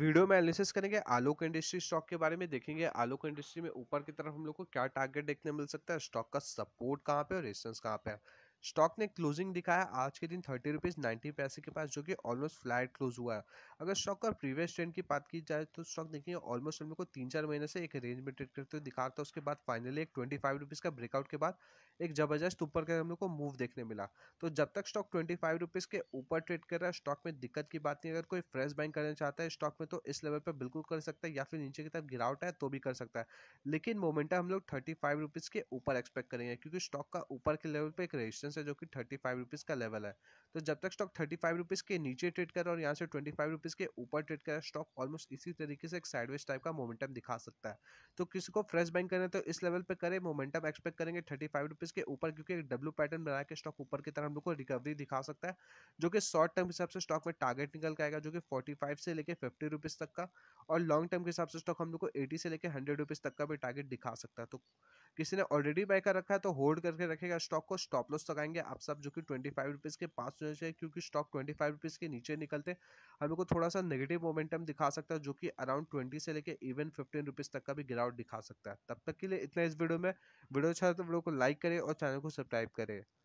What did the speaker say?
video में analysis करेंगे आलोक industry stock के बारे में देखेंगे आलोक इंडस्ट्री में ऊपर की तरफ हम लोग को क्या टारगेट देखने मिल सकता है स्टॉक का सपोर्ट कहाँ पे और रेजिस्टेंस कहाँ पे है स्टॉक ने क्लोजिंग दिखाया आज के दिन थर्टी रुपीज़ नाइन्टी पैसे के पास जो कि ऑलमोस्ट फ्लैट क्लोज हुआ है अगर स्टॉक का प्रीवियस ट्रेंड की बात की जाए तो स्टॉक देखिए ऑलमोस्ट हम तीन चार महीने से एक रेंज में ट्रेड करते हुए दिखा था उसके बाद फाइनली एक ट्वेंटी फाइव रुपीज़ का ब्रेकआउट के बाद एक ज़बरदस्त ऊपर का हम लोग को मूव देखने मिला तो जब तक स्टॉक ट्वेंटी फाइव रुपीज़ के ऊपर ट्रेड कर रहा है स्टॉक में दिक्कत की बात नहीं अगर कोई फ्रेश बाइंग करना चाहता है स्टॉक में तो इस लेवल पर बिल्कुल कर सकता है या फिर नीचे की तरफ गिरावट है तो भी कर सकता है लेकिन मोमेंटा हम लोग थर्टी फाइव रुपीज़ के ऊपर एक्सपेक्ट करेंगे क्योंकि स्टॉक का ऊपर के लेवल पर एक रेजिस्टेंस रेजिस्टेंस है जो कि थर्टी फाइव रुपीज़ का लेवल है तो जब तक स्टॉक थर्टी फाइव रुपीज़ के नीचे ट्रेड कर रहा है और यहाँ से ट्वेंटी फाइव रुपीज़ के ऊपर ट्रेड कर स्टॉक ऑलमोस्ट इसी तरीके से एक साइडवेज टाइप का मोमेंटम दिखा सकता है तो किसी को फ्रेश बैंक करें तो इस लेवल पर करें मोमेंटम एक्सपेक्ट करेंगे थर्टी फाइव रुपीज़ के ऊपर क्योंकि डब्ल्यू पैटर्न बना के स्टॉक ऊपर की तरह हम लोग को रिकवरी दिखा सकता है जो कि शॉर्ट टर्म के हिसाब से स्टॉक में टारगेट निकल के आएगा जो कि फोर्टी फाइव से लेकर फिफ्टी रुपीज़ तक का और लॉन्ग टर्म के हिसाब से स्टॉक हम लोग को एटी से लेकर हंड्रेड रुपीज़ तक का भी टारगेट दिखा सकता है तो किसी ने ऑलरेडी बाय कर रखा है तो होल्ड करके रखेगा स्टॉक को स्टॉप लॉस तक कराएंगे आप सब जो कि ट्वेंटी फाइव रुपीज़ के पास होने चाहिए क्योंकि स्टॉक ट्वेंटी फाइव रुपीज़ के नीचे निकलते हमें को थोड़ा सा नेगेटिव मोमेंटम दिखा सकता है जो कि अराउंड ट्वेंटी से लेकर इवन फिफ्टीन रुपीज़ तक का भी गिरावट दिखा सकता है तब तक के लिए इतना इस वीडियो में वीडियो अच्छा तो वीडियो को लाइक करें और चैनल को सब्सक्राइब करें